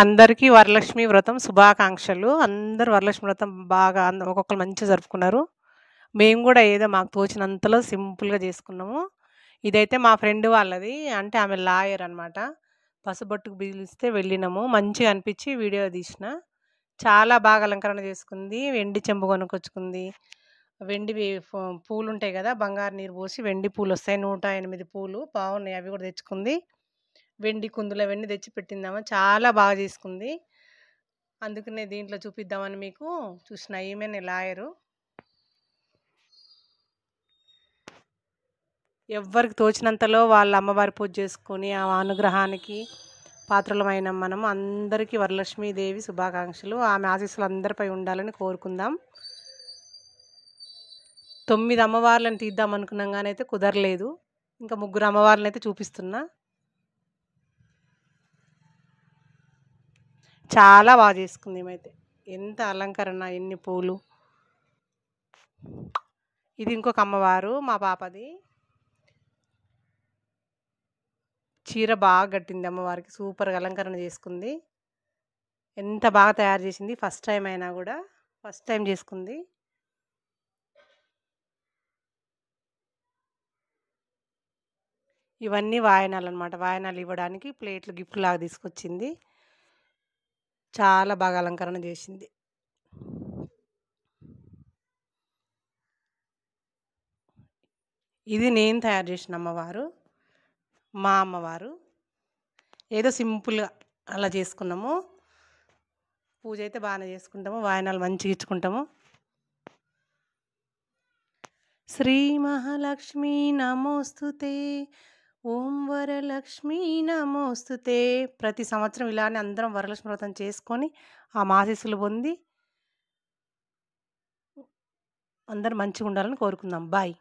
అందరికీ వరలక్ష్మి వ్రతం శుభాకాంక్షలు అందరు వరలక్ష్మి వ్రతం బాగా ఒక్కొక్కరు మంచిగా జరుపుకున్నారు మేము కూడా ఏదో మాకు తోచినంతలో సింపుల్గా చేసుకున్నాము ఇదైతే మా ఫ్రెండ్ వాళ్ళది అంటే ఆమె లాయర్ అనమాట పసుబొట్టుకు పిలిస్తే వెళ్ళినాము మంచిగా అనిపించి వీడియో తీసిన చాలా బాగా అలంకరణ చేసుకుంది వెండి చెంబు కొనుక్కొచ్చుకుంది వెండి పూలు ఉంటాయి కదా బంగారు నీరు పోసి వెండి పూలు వస్తాయి నూట ఎనిమిది పూలు బాగున్నాయి అవి కూడా తెచ్చుకుంది వెండి కుందుల వెండి తెచ్చి పెట్టిందామా చాలా బాగా చేసుకుంది అందుకనే దీంట్లో చూపిద్దామని మీకు చూసిన ఈమెనే లాయరు ఎవ్వరికి తోచినంతలో వాళ్ళ అమ్మవారి పూజ చేసుకొని ఆ అనుగ్రహానికి పాత్రలమైన మనం అందరికీ వరలక్ష్మీదేవి శుభాకాంక్షలు ఆమె ఆశీస్సులు అందరిపై ఉండాలని కోరుకుందాం తొమ్మిది అమ్మవార్లను తీద్దాం అనుకున్నాం కానీ అయితే కుదరలేదు ఇంకా ముగ్గురు అమ్మవార్లను అయితే చూపిస్తున్నా చాలా బాగా చేసుకుంది ఏమైతే ఎంత అలంకరణ ఎన్ని పూలు ఇది ఇంకొక అమ్మవారు మా పాపది చీర బాగా కట్టింది అమ్మవారికి సూపర్గా అలంకరణ చేసుకుంది ఎంత బాగా తయారు చేసింది ఫస్ట్ టైం అయినా కూడా ఫస్ట్ టైం చేసుకుంది ఇవన్నీ వాయనాలు అనమాట వాయనాలు ఇవ్వడానికి ప్లేట్లు గిఫ్ట్ లాగా తీసుకొచ్చింది చాలా బాగా అలంకరణ చేసింది ఇది నేను తయారు చేసిన అమ్మవారు మా అమ్మవారు ఏదో సింపుల్గా అలా చేసుకున్నాము పూజ అయితే బాగానే చేసుకుంటాము వాయనాలు మంచిగా ఇచ్చుకుంటాము శ్రీ మహాలక్ష్మి నమోస్తుతే ఓం వరలక్ష్మి నమోస్తుతే ప్రతి సంవత్సరం ఇలానే అందరం వరలక్ష్మి వ్రతం చేసుకొని ఆ మాసిసులు పొంది అందరు మంచిగా ఉండాలని కోరుకుందాం బాయ్